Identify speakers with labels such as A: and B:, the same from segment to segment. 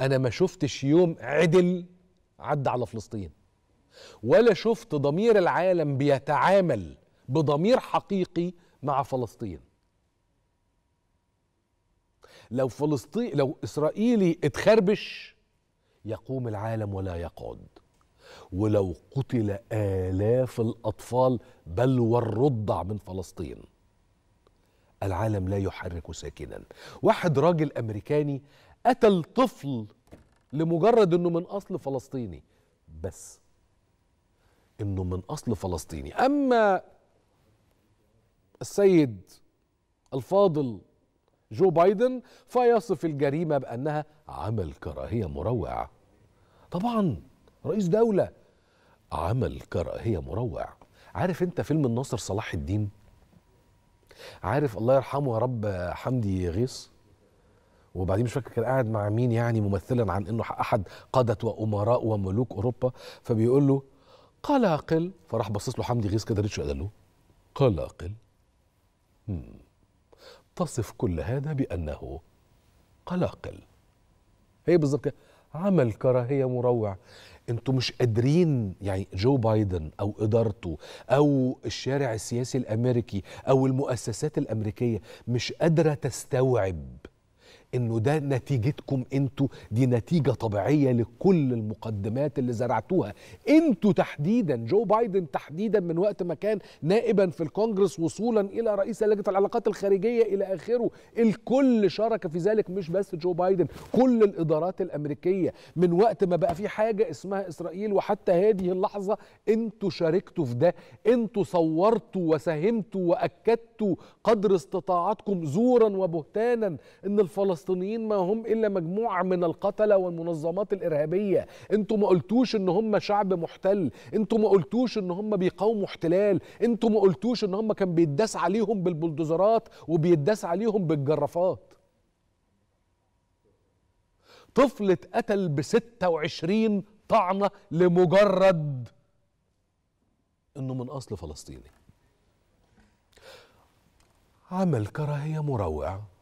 A: انا ما شفتش يوم عدل عدى على فلسطين ولا شفت ضمير العالم بيتعامل بضمير حقيقي مع فلسطين لو فلسطين لو اسرائيلي اتخربش يقوم العالم ولا يقعد ولو قتل آلاف الأطفال بل والرضع من فلسطين العالم لا يحرك ساكنا واحد راجل أمريكاني قتل طفل لمجرد انه من اصل فلسطيني بس انه من اصل فلسطيني اما السيد الفاضل جو بايدن فيصف الجريمه بانها عمل كراهيه مروع طبعا رئيس دوله عمل كراهيه مروع عارف انت فيلم الناصر صلاح الدين عارف الله يرحمه يا رب حمدي غيث وبعدين مش فاكر كان قاعد مع مين يعني ممثلا عن انه احد قاده وامراء وملوك اوروبا فبيقول له قلاقل فراح باصص له حمدي غيث كده ريتش قال له قلاقل تصف كل هذا بانه قلاقل هي بالظبط كده عمل كراهيه مروع انتوا مش قادرين يعني جو بايدن او ادارته او الشارع السياسي الامريكي او المؤسسات الامريكيه مش قادره تستوعب انه ده نتيجتكم انتوا دي نتيجه طبيعيه لكل المقدمات اللي زرعتوها انتوا تحديدا جو بايدن تحديدا من وقت ما كان نائبا في الكونجرس وصولا الى رئيس لجنه العلاقات الخارجيه الى اخره الكل شارك في ذلك مش بس جو بايدن كل الادارات الامريكيه من وقت ما بقى في حاجه اسمها اسرائيل وحتى هذه اللحظه انتوا شاركتوا في ده انتوا صورتوا وساهمتوا واكدتوا قدر استطاعتكم زورا وبهتانا ان الفلسطينيين الفلسطينيين ما هم الا مجموعه من القتله والمنظمات الارهابيه انتوا ما قلتوش ان هم شعب محتل انتوا ما قلتوش ان هم بيقاوموا احتلال انتوا ما قلتوش ان هم كان بيتداس عليهم بالبلدوزرات وبيتداس عليهم بالجرافات طفل اتقتل ب 26 طعنه لمجرد انه من اصل فلسطيني عمل كراهيه مروعه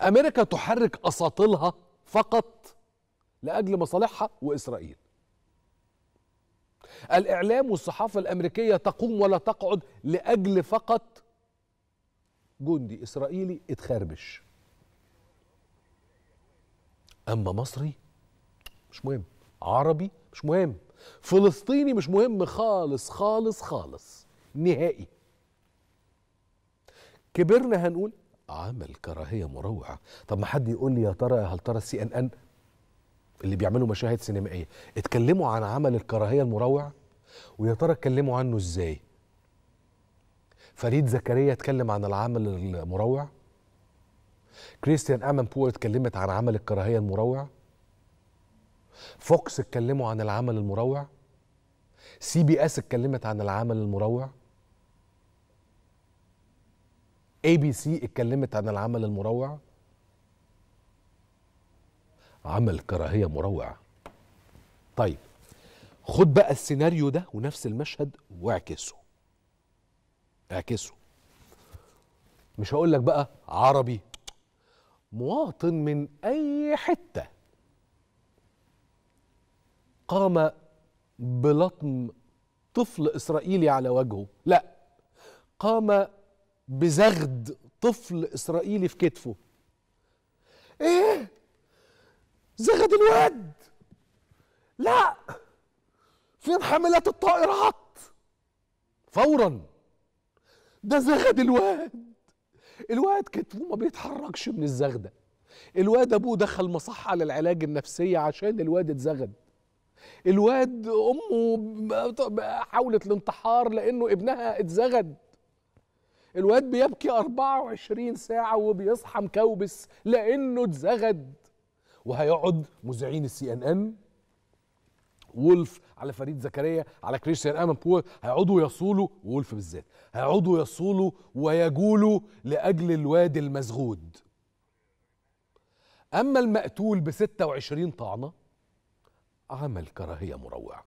A: امريكا تحرك اساطيلها فقط لاجل مصالحها واسرائيل الاعلام والصحافه الامريكيه تقوم ولا تقعد لاجل فقط جندي اسرائيلي اتخربش اما مصري مش مهم عربي مش مهم فلسطيني مش مهم خالص خالص خالص نهائي كبرنا هنقول عمل كراهيه مروع طب ما حد يقول لي يا ترى هل ترى السي ان ان اللي بيعملوا مشاهد سينمائيه اتكلموا عن عمل الكراهيه المروع ويا ترى اتكلموا عنه ازاي فريد زكريا اتكلم عن العمل المروع كريستيان امن بور اتكلمت عن عمل الكراهيه المروع فوكس اتكلموا عن العمل المروع سي بي اس اتكلمت عن العمل المروع اي بي سي اتكلمت عن العمل المروع عمل كراهيه مروع طيب خد بقى السيناريو ده ونفس المشهد واعكسه اعكسه مش هقول لك بقى عربي مواطن من اي حته قام بلطم طفل اسرائيلي على وجهه لا قام بزغد طفل اسرائيلي في كتفه ايه زغد الواد لا فين حاملات الطائرات فورا ده زغد الواد الواد كتفه ما بيتحركش من الزغده الواد ابوه دخل مصحه للعلاج النفسي عشان الواد اتزغد الواد امه حاولت الانتحار لانه ابنها اتزغد الواد بيبكي 24 ساعة وبيصحى مكوبس لأنه اتزغد وهيقعد مذيعين السي ان ان وولف على فريد زكريا على كريستيان امن بول هيقعدوا يصولوا وولف بالذات هيقعدوا يصولوا ويجولوا لاجل الواد المزغود اما المقتول ب 26 طعنه عمل كراهيه مروعه